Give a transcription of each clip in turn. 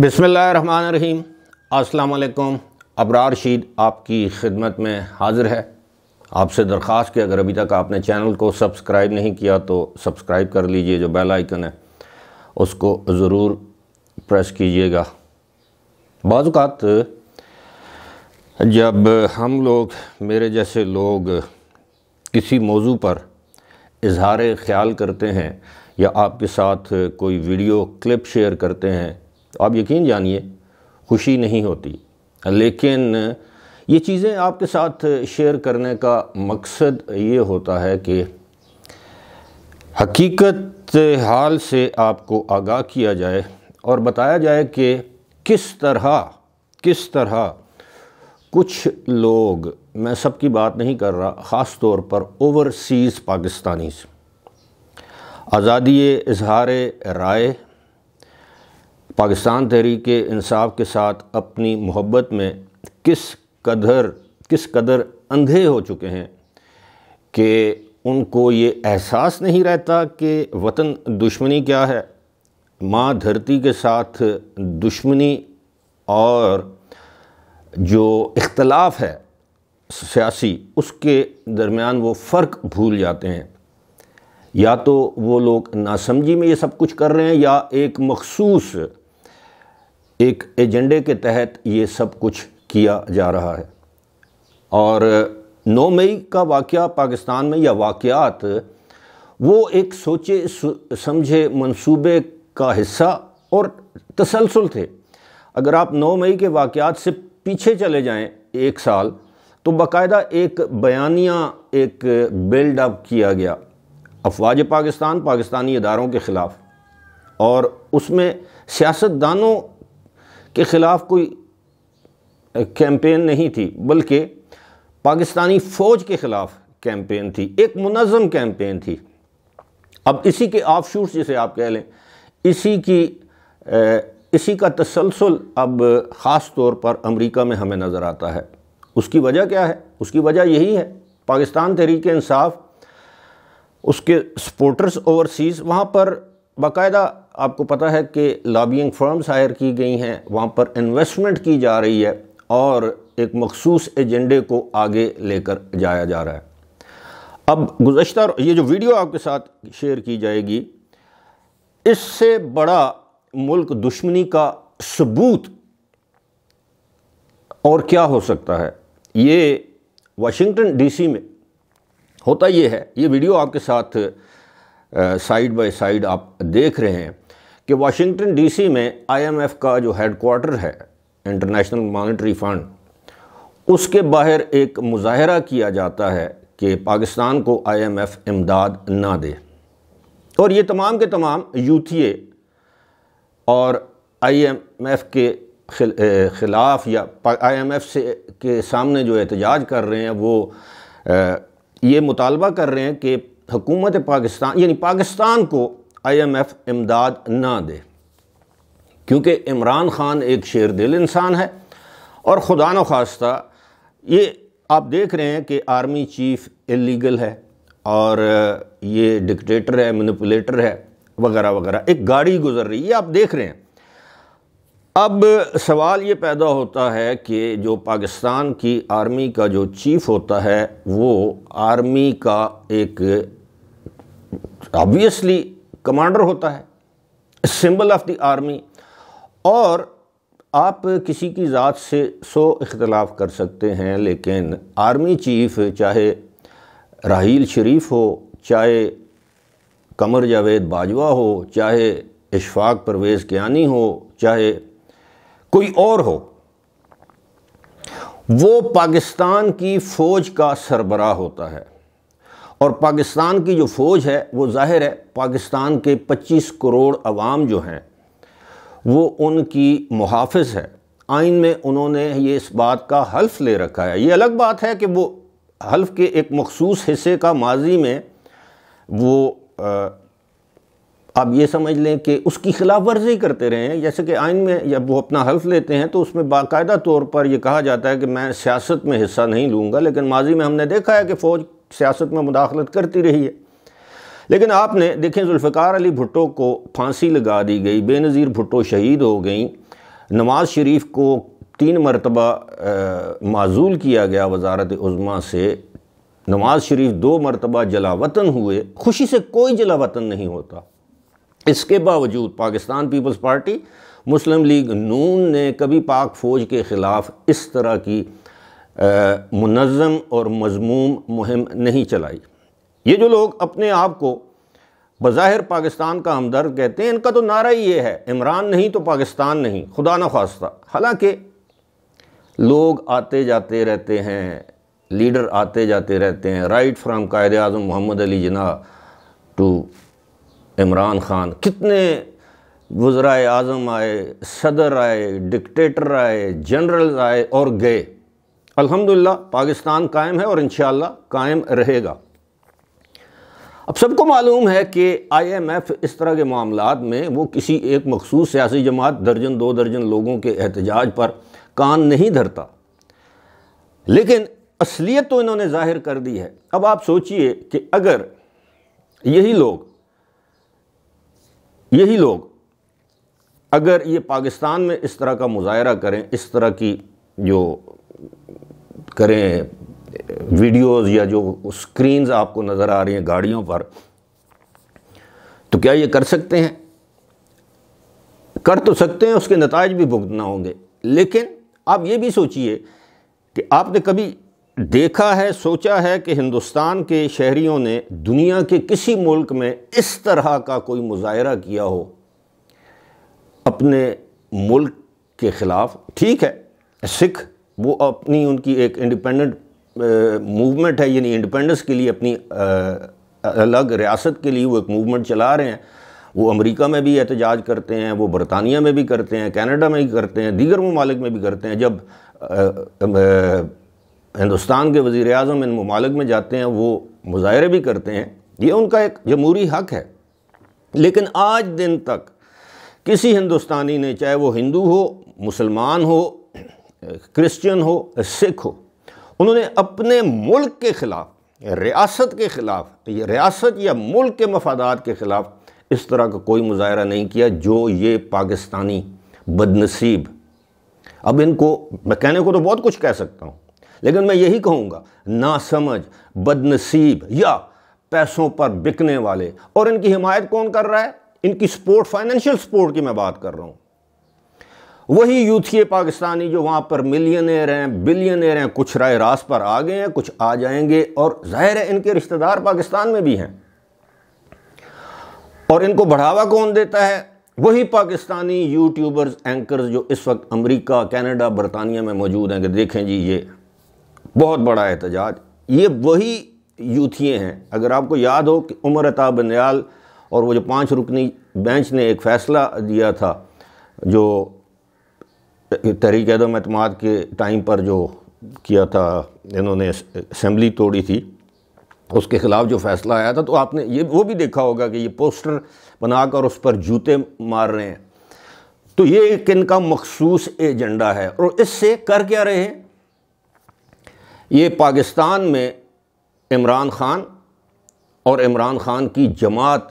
बिसमीम असलकुम अबरार शीद आपकी खिदमत में हाज़िर है आपसे दरख्वास्त कि अगर अभी तक आपने चैनल को सब्सक्राइब नहीं किया तो सब्सक्राइब कर लीजिए जो बेल आइकन है उसको ज़रूर प्रेस कीजिएगा बाज़ात जब हम लोग मेरे जैसे लोग किसी मौजू पर इजहार ख्याल करते हैं या आपके साथ कोई वीडियो क्लिप शेयर करते हैं तो आप यकीन जानिए खुशी नहीं होती लेकिन ये चीज़ें आपके साथ शेयर करने का मकसद ये होता है कि हकीकत हाल से आपको आगाह किया जाए और बताया जाए कि किस तरह किस तरह कुछ लोग मैं सबकी बात नहीं कर रहा ख़ास तौर पर ओवरसीज़ पाकिस्तानी आज़ादी इजहार राय पाकिस्तान तहरीक इंसाफ के साथ अपनी मोहब्बत में किस कदर किस कदर अंधे हो चुके हैं कि उनको ये एहसास नहीं रहता कि वतन दुश्मनी क्या है माँ धरती के साथ दुश्मनी और जो इख्तलाफ है सियासी उसके दरमियान वो फ़र्क भूल जाते हैं या तो वो लोग नासमझी में ये सब कुछ कर रहे हैं या एक मखसूस एक एजेंडे के तहत ये सब कुछ किया जा रहा है और 9 मई का वाक़ पाकिस्तान में या वाक़ात वो एक सोचे समझे मंसूबे का हिस्सा और तसलसल थे अगर आप 9 मई के वाक़ात से पीछे चले जाएं एक साल तो बाकायदा एक बयानिया एक बिल्डअप किया गया अफवाज पाकिस्तान पाकिस्तानी इदारों के ख़िलाफ़ और उसमें सियासतदानों के ख़िलाफ़ कोई कैंपेन नहीं थी बल्कि पाकिस्तानी फ़ौज के ख़िलाफ़ कैंपेन थी एक मुनज़म कैंपेन थी अब इसी के ऑफ शूट जिसे आप कह लें इसी की इसी का तसलसल अब ख़ास तौर पर अमेरिका में हमें नज़र आता है उसकी वजह क्या है उसकी वजह यही है पाकिस्तान तहरीक इंसाफ उसके सपोर्टर्स ओवरसीज़ वहाँ पर बाकायदा आपको पता है कि लॉबिंग फर्म्स हायर की गई हैं वहाँ पर इन्वेस्टमेंट की जा रही है और एक मखसूस एजेंडे को आगे लेकर जाया जा रहा है अब गुज्तर ये जो वीडियो आपके साथ शेयर की जाएगी इससे बड़ा मुल्क दुश्मनी का सबूत और क्या हो सकता है ये वाशिंगटन डीसी में होता ये है ये वीडियो आपके साथ साइड बाय साइड आप देख रहे हैं कि वाशिंगटन डीसी में आईएमएफ का जो हेडकोार्टर है इंटरनेशनल मॉनिटरी फंड उसके बाहर एक मुजाहरा किया जाता है कि पाकिस्तान को आईएमएफ इमदाद ना दे और ये तमाम के तमाम यूथीए और आईएमएफ के ख़िलाफ़ या आईएमएफ से के सामने जो एहतजाज कर रहे हैं वो ये मुतालबा कर रहे हैं कि हुकूमत पाकिस्तान यानी पाकिस्तान को आईएमएफ इमदाद ना दे क्योंकि इमरान ख़ान एक शेर दिल इंसान है और ख़ुदा न खास्ता ये आप देख रहे हैं कि आर्मी चीफ़ इलीगल है और ये डिक्टेटर है मनिपुलेटर है वगैरह वगैरह एक गाड़ी गुजर रही है आप देख रहे हैं अब सवाल ये पैदा होता है कि जो पाकिस्तान की आर्मी का जो चीफ़ होता है वो आर्मी का एक ऑबियसली कमांडर होता है सिंबल ऑफ द आर्मी और आप किसी की ज़ात से सो इख्तलाफ कर सकते हैं लेकिन आर्मी चीफ चाहे राहील शरीफ हो चाहे कमर जावेद बाजवा हो चाहे इशफाक परवेज़ कियानी हो चाहे कोई और हो वो पाकिस्तान की फ़ौज का सरबराह होता है और पाकिस्तान की जो फ़ौज है वो ज़ाहिर है पाकिस्तान के 25 करोड़ अवाम जो हैं वो उनकी मुहाफ़ है आइन में उन्होंने ये इस बात का हल्फ ले रखा है ये अलग बात है कि वो हल्फ के एक मखसूस हिस्से का माजी में वो आ, आप ये समझ लें कि उसकी खिलाफ वर्जी करते रहे हैं जैसे कि आइन में जब वो अपना हल्फ लेते हैं तो उसमें बाकायदा तौर पर यह कहा जाता है कि मैं सियासत में हिस्सा नहीं लूँगा लेकिन माजी में हमने देखा है कि फ़ौज सियासत में मुदाखलत करती रही है लेकिन आपने देखें जुल्फ़ार अली भुट्टो को फांसी लगा दी गई बेनज़ीर भुट्टो शहीद हो गई नवाज़ शरीफ को तीन मरतबा माजूल किया गया वजारत उज़मा से नवाज़ शरीफ दो मरतबा जलावतन हुए खुशी से कोई जलावतन नहीं होता इसके बावजूद Pakistan Peoples Party Muslim league नून ने कभी पाक फ़ौज के ख़िलाफ़ इस तरह की मुनज़म और मजमूम मुहिम नहीं चलाई ये जो लोग अपने आप को बज़ाहिर पाकिस्तान का हमदर्द कहते हैं इनका तो नारा ही ये है इमरान नहीं तो पाकिस्तान नहीं खुदा न खास्ता हालांकि लोग आते जाते रहते हैं लीडर आते जाते रहते हैं राइट फ्राम कायद अजम मोहम्मद अली जना टू इमरान ख़ान कितने वज्रा अजम आए सदर आए डिक्टेटर आए जनरल आए और गए अल्हम्दुलिल्लाह पाकिस्तान कायम है और इन कायम रहेगा अब सबको मालूम है कि आईएमएफ इस तरह के मामला में वो किसी एक मखसूस सियासी जमात दर्जन दो दर्जन लोगों के एहतजाज पर कान नहीं धरता लेकिन असलियत तो इन्होंने जाहिर कर दी है अब आप सोचिए कि अगर यही लोग यही लोग अगर ये पाकिस्तान में इस तरह का मुजाहरा करें इस तरह की जो करें वीडियोस या जो स्क्रीन्स आपको नज़र आ रही हैं गाड़ियों पर तो क्या ये कर सकते हैं कर तो सकते हैं उसके नतज भी भुगतना होंगे लेकिन आप ये भी सोचिए कि आपने कभी देखा है सोचा है कि हिंदुस्तान के शहरीों ने दुनिया के किसी मुल्क में इस तरह का कोई मुजाहरा किया हो अपने मुल्क के ख़िलाफ़ ठीक है सिख वो अपनी उनकी एक इंडिपेंडेंट मूवमेंट है यानी इंडिपेंडेंस के लिए अपनी आ, अलग रियासत के लिए वो एक मूवमेंट चला रहे हैं वो अमेरिका में भी एहतजाज करते हैं वो बरतानिया में भी करते हैं कनाडा में भी करते हैं दीगर ममालिक में भी करते हैं जब हिंदुस्तान के वज़ी अजम इन ममालिक में जाते हैं वो मुजाहरे भी करते हैं ये उनका एक जमहूरी हक है लेकिन आज दिन तक किसी हिंदुस्तानी ने चाहे वो हिंदू हो मुसलमान हो क्रिश्चियन हो सिख हो उन्होंने अपने मुल्क के ख़िलाफ़ रियासत के ख़िलाफ़ रियासत या मुल्क के मफादात के ख़िलाफ़ इस तरह का कोई मुजाहरा नहीं किया जो ये पाकिस्तानी बदनसीब अब इनको मैं कहने को तो बहुत कुछ कह सकता हूँ लेकिन मैं यही कहूँगा नासमझ बदनसीब या पैसों पर बिकने वाले और इनकी हिमायत कौन कर रहा है इनकी सपोर्ट फाइनेंशियल सपोर्ट की मैं बात कर रहा हूँ वही यूथ ये पाकिस्तानी जो वहाँ पर मिलियनर हैं बिलियनर हैं कुछ राय रास पर आ गए हैं कुछ आ जाएंगे और जाहिर है इनके रिश्तेदार पाकिस्तान में भी हैं और इनको बढ़ावा कौन देता है वही पाकिस्तानी यूट्यूबर्स एंकर्स जो इस वक्त अमेरिका कनाडा बरतानिया में मौजूद हैं कि देखें जी ये बहुत बड़ा एहतजाज ये वही यूथिये हैं अगर आपको याद हो कि उमर अता बनियाल और वो जो पांच रुकनी बेंच ने एक फ़ैसला दिया था जो तहरीक अदम अतमाद के टाइम पर जो किया था इन्होंने असम्बली तोड़ी थी उसके ख़िलाफ़ जो फैसला आया था तो आपने ये वो भी देखा होगा कि ये पोस्टर बनाकर उस पर जूते मार रहे हैं तो ये एक इनका मखसूस एजेंडा है और इससे कर क्या रहे हैं ये पाकिस्तान में इमरान ख़ान और इमरान ख़ान की जमात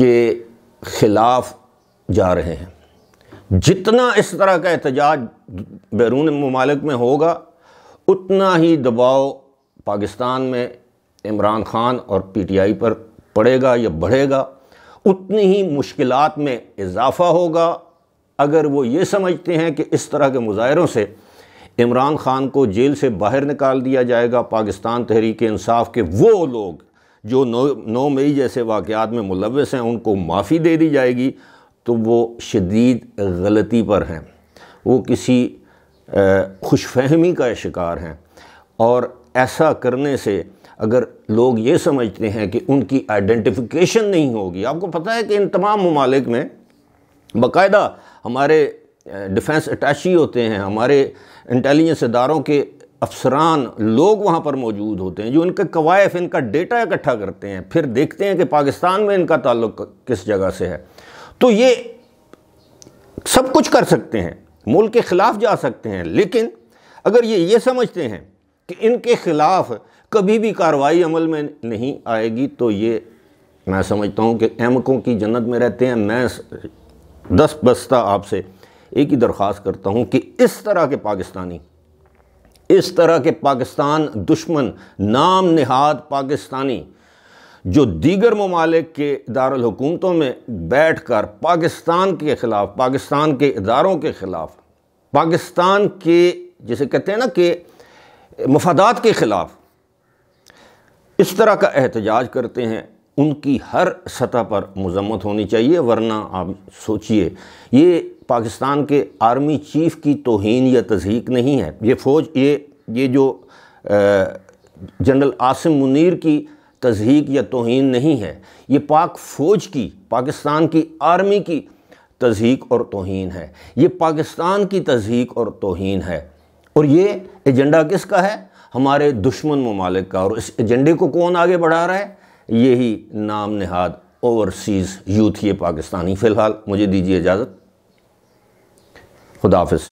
के ख़िलाफ़ जा रहे हैं जितना इस तरह का एहतजाज बैरून ममालिक में होगा उतना ही दबाव पाकिस्तान में इमरान खान और पी टी आई पर पड़ेगा या बढ़ेगा उतनी ही मुश्किल में इजाफा होगा अगर वो ये समझते हैं कि इस तरह के मुजाहरों से इमरान खान को जेल से बाहर निकाल दिया जाएगा पाकिस्तान तहरीक इंसाफ के वो लोग जो नौ नौ मई जैसे वाक़ात में मुलवस हैं उनको माफ़ी दे दी जाएगी तो वो शदीद गलती पर हैं वो किसी खुशफहमी का शिकार हैं और ऐसा करने से अगर लोग ये समझते हैं कि उनकी आइडेंटिफिकेशन नहीं होगी आपको पता है कि इन तमाम ममालिक में बाकायदा हमारे डिफेंस अटैची होते हैं हमारे इंटेलिजेंस इदारों के अफसरान लोग वहाँ पर मौजूद होते हैं जो इनके कवायफ इनका डेटा इकट्ठा करते हैं फिर देखते हैं कि पाकिस्तान में इनका ताल्लुक़ किस जगह से है तो ये सब कुछ कर सकते हैं मुल्क के ख़िलाफ़ जा सकते हैं लेकिन अगर ये ये समझते हैं कि इनके ख़िलाफ़ कभी भी कार्रवाई अमल में नहीं आएगी तो ये मैं समझता हूँ कि एमकों की जन्नत में रहते हैं मैं दस बस्ता आपसे एक ही दरख्वास्त करता हूँ कि इस तरह के पाकिस्तानी इस तरह के पाकिस्तान दुश्मन नाम निहाद पाकिस्तानी जो दीगर ममालिक के दारकूमतों में बैठ कर पाकिस्तान के ख़िलाफ़ पाकिस्तान के इदारों के ख़िलाफ़ पाकिस्तान के जैसे कहते हैं ना कि मफादात के ख़िलाफ़ इस तरह का एहतजाज करते हैं उनकी हर सतह पर मजम्मत होनी चाहिए वरना आप सोचिए ये पाकिस्तान के आर्मी चीफ़ की तोहन या तजीक नहीं है ये फ़ौज ये ये जो जनरल आसिम मुनीर की तजहीक या तोहन नहीं है ये पाक फ़ौज की पाकिस्तान की आर्मी की तजहीक और तोहन है ये पाकिस्तान की तजहीक और तोहन है और ये एजेंडा किसका है हमारे दुश्मन ममालिक का और इस एजेंडे को कौन आगे बढ़ा रहा है यही नाम नहाद ओवरसीज़ यूथ ये पाकिस्तानी फ़िलहाल मुझे दीजिए इजाज़त खुदाफिस